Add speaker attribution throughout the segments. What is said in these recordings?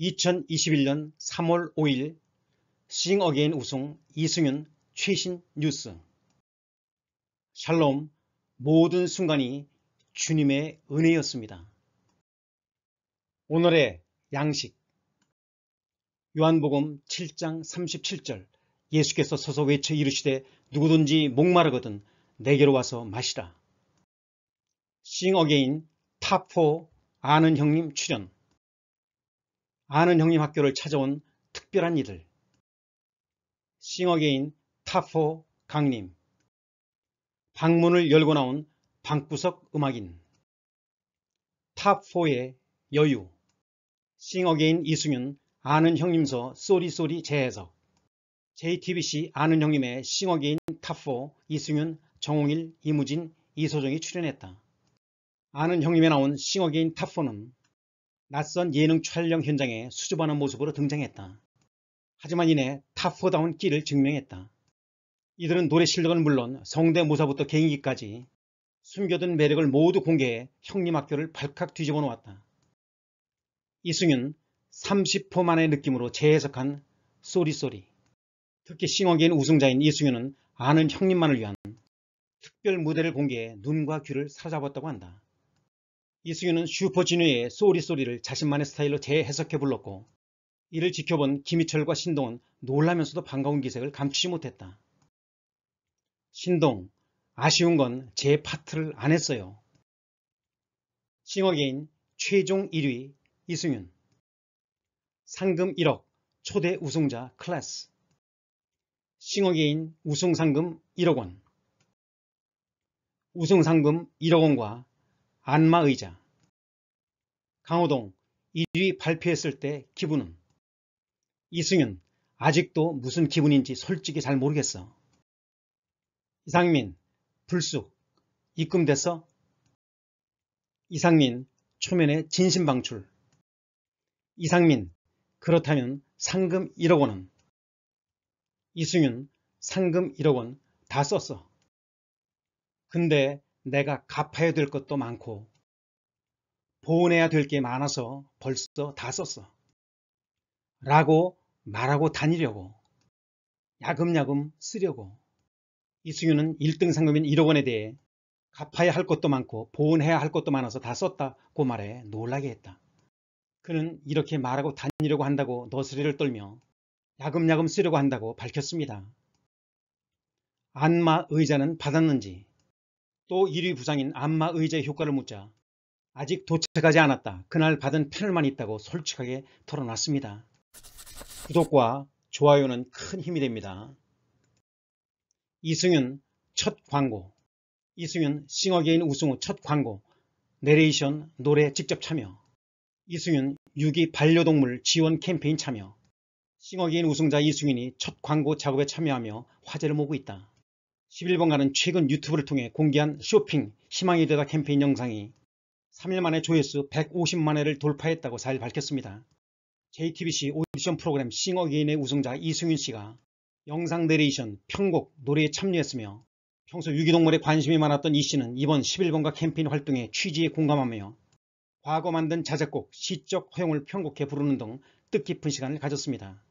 Speaker 1: 2021년 3월 5일 싱 어게인 우승 이승윤 최신 뉴스 샬롬 모든 순간이 주님의 은혜였습니다. 오늘의 양식 요한복음 7장 37절 예수께서 서서 외쳐 이르시되 누구든지 목마르거든 내게로 와서 마시라. 싱 어게인 타포 아는 형님 출연 아는 형님 학교를 찾아온 특별한 이들 싱어게인 타포 강림 방문을 열고 나온 방구석 음악인 탑4의 여유 싱어게인 이승윤 아는 형님서 쏘리쏘리 재해석 JTBC 아는 형님의 싱어게인 탑4 이승윤, 정홍일, 이무진, 이소정이 출연했다. 아는 형님에 나온 싱어게인 탑4는 낯선 예능 촬영 현장에 수줍어하는 모습으로 등장했다. 하지만 이내 타포다운 끼를 증명했다. 이들은 노래 실력은 물론 성대모사부터 개인기까지 숨겨둔 매력을 모두 공개해 형님 학교를 발칵 뒤집어 놓았다. 이승윤 30포 만의 느낌으로 재해석한 쏘리쏘리 특히 싱어게인 우승자인 이승윤은 아는 형님만을 위한 특별 무대를 공개해 눈과 귀를 사로잡았다고 한다. 이승윤은 슈퍼진우의 쏘리쏘리를 자신만의 스타일로 재해석해 불렀고 이를 지켜본 김희철과 신동은 놀라면서도 반가운 기색을 감추지 못했다. 신동, 아쉬운 건 제 파트를 안 했어요. 싱어게인 최종 1위 이승윤 상금 1억 초대 우승자 클래스 싱어게인 우승상금 1억원 우승상금 1억원과 안마의자 강호동 1위 발표했을 때 기분은 이승윤 아직도 무슨 기분인지 솔직히 잘 모르겠어. 이상민 불쑥 입금됐어 이상민 초면에 진심방출 이상민 그렇다면 상금 1억 원은 이승윤 상금 1억 원 다 썼어. 근데 내가 갚아야 될 것도 많고 보온해야 될 게 많아서 벌써 다 썼어. 라고 말하고 다니려고 야금야금 쓰려고 이승윤은 1등 상금인 1억 원에 대해 갚아야 할 것도 많고 보온해야 할 것도 많아서 다 썼다고 말해 놀라게 했다. 그는 이렇게 말하고 다니려고 한다고 너스레를 떨며 야금야금 쓰려고 한다고 밝혔습니다. 안마 의자는 받았는지 또 1위 부상인 안마 의자의 효과를 묻자 아직 도착하지 않았다. 그날 받은 패널만 있다고 솔직하게 털어놨습니다. 구독과 좋아요는 큰 힘이 됩니다. 이승윤 첫 광고 이승윤 싱어게인 우승 후 첫 광고 내레이션 노래 직접 참여 이승윤 유기 반려동물 지원 캠페인 참여 싱어게인 우승자 이승윤이 첫 광고 작업에 참여하며 화제를 모으고 있다. 11번가는 최근 유튜브를 통해 공개한 쇼핑 희망이 되다 캠페인 영상이 3일 만에 조회수 150만회를 돌파했다고 잘 밝혔습니다. JTBC 오디션 프로그램 싱어게인의 우승자 이승윤 씨가 영상 내레이션, 편곡, 노래에 참여했으며 평소 유기동물에 관심이 많았던 이 씨는 이번 11번가 캠페인 활동에 취지에 공감하며 과거 만든 자작곡, 시적 허용을 편곡해 부르는 등 뜻깊은 시간을 가졌습니다.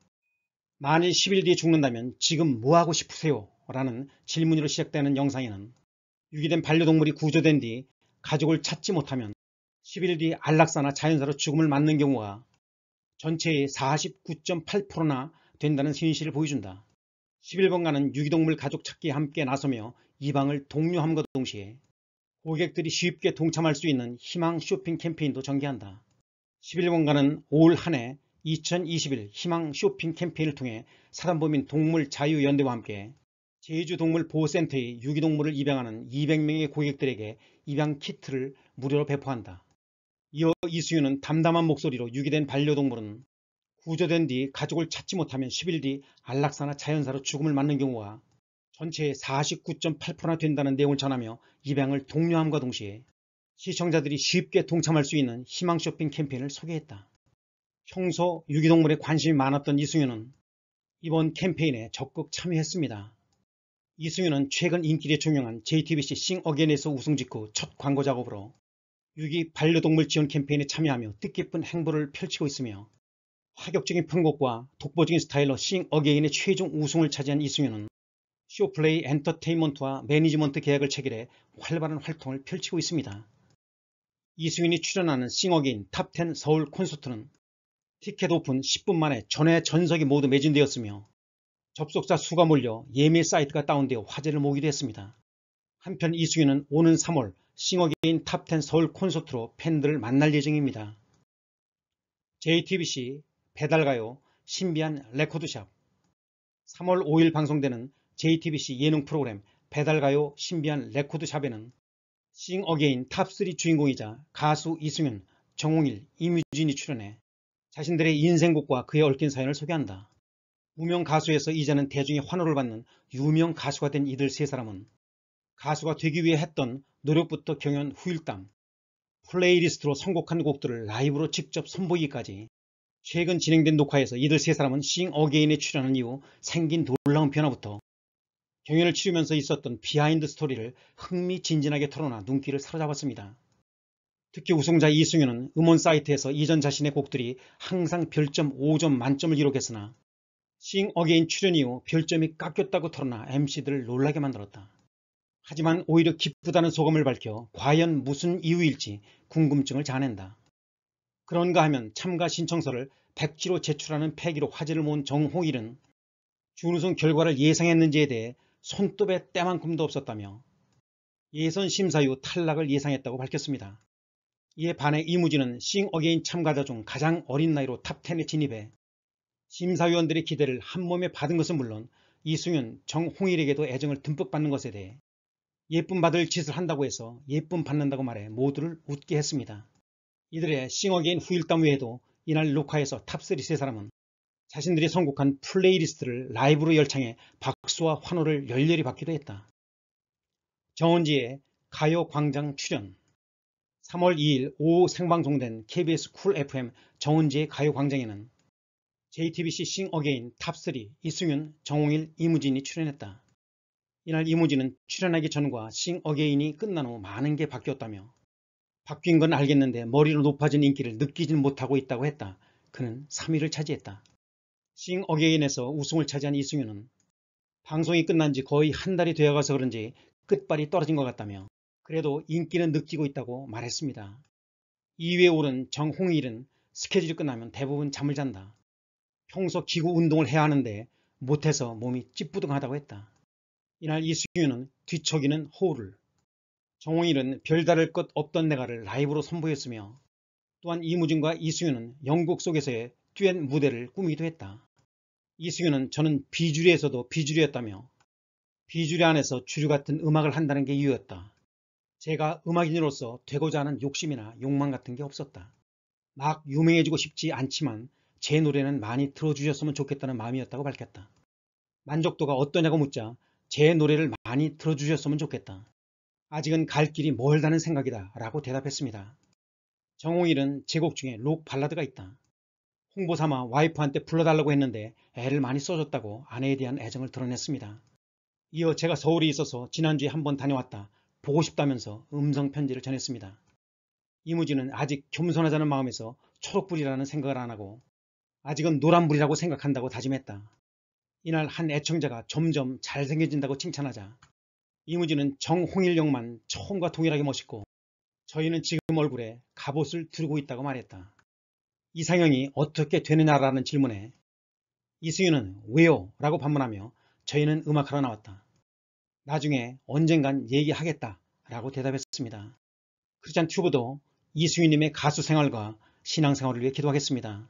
Speaker 1: 만일 10일 뒤에 죽는다면 지금 뭐하고 싶으세요? 라는 질문으로 시작되는 영상에는 유기된 반려동물이 구조된 뒤 가족을 찾지 못하면 10일 뒤 안락사나 자연사로 죽음을 맞는 경우가 전체의 49.8%나 된다는 현실을 보여준다. 11번가는 유기동물 가족 찾기에 함께 나서며 이 방을 독려함과 동시에 고객들이 쉽게 동참할 수 있는 희망 쇼핑 캠페인도 전개한다. 11번가는 올 한해 2021 희망 쇼핑 캠페인을 통해 사단법인 동물 자유연대와 함께 제주동물보호센터에 유기동물을 입양하는 200명의 고객들에게 입양 키트를 무료로 배포한다. 이어 이수윤은 담담한 목소리로 유기된 반려동물은 구조된 뒤 가족을 찾지 못하면 10일 뒤 안락사나 자연사로 죽음을 맞는 경우와 전체의 49.8%나 된다는 내용을 전하며 입양을 독려함과 동시에 시청자들이 쉽게 동참할 수 있는 희망 쇼핑 캠페인을 소개했다. 평소 유기동물에 관심이 많았던 이승윤은 이번 캠페인에 적극 참여했습니다. 이승윤은 최근 인기를 조명한 JTBC 싱 어게인에서 우승 직후 첫 광고 작업으로 6위 반려동물 지원 캠페인에 참여하며 뜻깊은 행보를 펼치고 있으며 화격적인 편곡과 독보적인 스타일로 싱 어게인의 최종 우승을 차지한 이승윤은 쇼플레이 엔터테인먼트와 매니지먼트 계약을 체결해 활발한 활동을 펼치고 있습니다. 이승윤이 출연하는 싱 어게인 탑10 서울 콘서트는 티켓 오픈 10분 만에 전회 전석이 모두 매진되었으며 접속자 수가 몰려 예매 사이트가 다운되어 화제를 모기도 했습니다. 한편 이승윤은 오는 3월 싱어게인 탑10 서울 콘서트로 팬들을 만날 예정입니다. JTBC 배달가요 신비한 레코드샵 3월 5일 방송되는 JTBC 예능 프로그램 배달가요 신비한 레코드샵에는 싱어게인 탑3 주인공이자 가수 이승윤, 정홍일, 이뮤진이 출연해 자신들의 인생곡과 그에 얽힌 사연을 소개한다. 무명 가수에서 이제는 대중의 환호를 받는 유명 가수가 된 이들 세 사람은 가수가 되기 위해 했던 노력부터 경연 후일담, 플레이리스트로 선곡한 곡들을 라이브로 직접 선보이기까지 최근 진행된 녹화에서 이들 세 사람은 싱 어게인에 출연한 이후 생긴 놀라운 변화부터 경연을 치르면서 있었던 비하인드 스토리를 흥미진진하게 털어놔 눈길을 사로잡았습니다. 특히 우승자 이승윤은 음원 사이트에서 이전 자신의 곡들이 항상 별점 5점 만점을 기록했으나 싱 어게인 출연 이후 별점이 깎였다고 털어나 MC들을 놀라게 만들었다. 하지만 오히려 기쁘다는 소감을 밝혀 과연 무슨 이유일지 궁금증을 자아낸다. 그런가 하면 참가 신청서를 백지로 제출하는 패기로 화제를 모은 정호일은 준우승 결과를 예상했는지에 대해 손톱에 때만큼도 없었다며 예선 심사 이후 탈락을 예상했다고 밝혔습니다. 이에 반해 이무진은 싱 어게인 참가자 중 가장 어린 나이로 탑10에 진입해 심사위원들의 기대를 한몸에 받은 것은 물론 이승윤, 정홍일에게도 애정을 듬뿍 받는 것에 대해 예쁨 받을 짓을 한다고 해서 예쁨 받는다고 말해 모두를 웃게 했습니다. 이들의 싱어게인 후일담 외에도 이날 녹화에서 탑3 세 사람은 자신들이 선곡한 플레이리스트를 라이브로 열창해 박수와 환호를 열렬히 받기도 했다. 정원지의 가요광장 출연 3월 2일 오후 생방송된 KBS 쿨 FM 정은지의 가요광장에는 JTBC 싱 어게인 탑3 이승윤, 정홍일, 이무진이 출연했다. 이날 이무진은 출연하기 전과 싱 어게인이 끝난 후 많은 게 바뀌었다며 바뀐 건 알겠는데 머리로 높아진 인기를 느끼진 못하고 있다고 했다. 그는 3위를 차지했다. 싱 어게인에서 우승을 차지한 이승윤은 방송이 끝난 지 거의 한 달이 되어가서 그런지 끝발이 떨어진 것 같다며 그래도 인기는 느끼고 있다고 말했습니다. 2위에 오른 정홍일은 스케줄이 끝나면 대부분 잠을 잔다. 평소 기구 운동을 해야 하는데 못해서 몸이 찌뿌둥하다고 했다. 이날 이수윤은 뒤척이는 호우를, 정홍일은 별다를 것 없던 내가를 라이브로 선보였으며 또한 이무진과 이수윤은 영국 속에서의 듀엣 무대를 꾸미기도 했다. 이수윤은 저는 비주류에서도 비주류였다며 비주류 안에서 주류 같은 음악을 한다는 게 이유였다. 제가 음악인으로서 되고자 하는 욕심이나 욕망 같은 게 없었다. 막 유명해지고 싶지 않지만 제 노래는 많이 들어주셨으면 좋겠다는 마음이었다고 밝혔다. 만족도가 어떠냐고 묻자 제 노래를 많이 들어주셨으면 좋겠다. 아직은 갈 길이 멀다는 생각이다 라고 대답했습니다. 정홍일은 제곡 중에 록 발라드가 있다. 홍보 삼아 와이프한테 불러달라고 했는데 애를 많이 써줬다고 아내에 대한 애정을 드러냈습니다. 이어 제가 서울에 있어서 지난주에 한번 다녀왔다. 보고 싶다면서 음성 편지를 전했습니다. 이무진은 아직 겸손하자는 마음에서 초록불이라는 생각을 안하고 아직은 노란불이라고 생각한다고 다짐했다. 이날 한 애청자가 점점 잘생겨진다고 칭찬하자 이무진은 정홍일영만 처음과 동일하게 멋있고 저희는 지금 얼굴에 갑옷을 들고 있다고 말했다. 이상형이 어떻게 되느냐라는 질문에 이승윤은 왜요? 라고 반문하며 저희는 음악하러 나왔다. 나중에 언젠간 얘기하겠다 라고 대답했습니다. 크리스찬 튜브도 이승윤님의 가수 생활과 신앙생활을 위해 기도하겠습니다.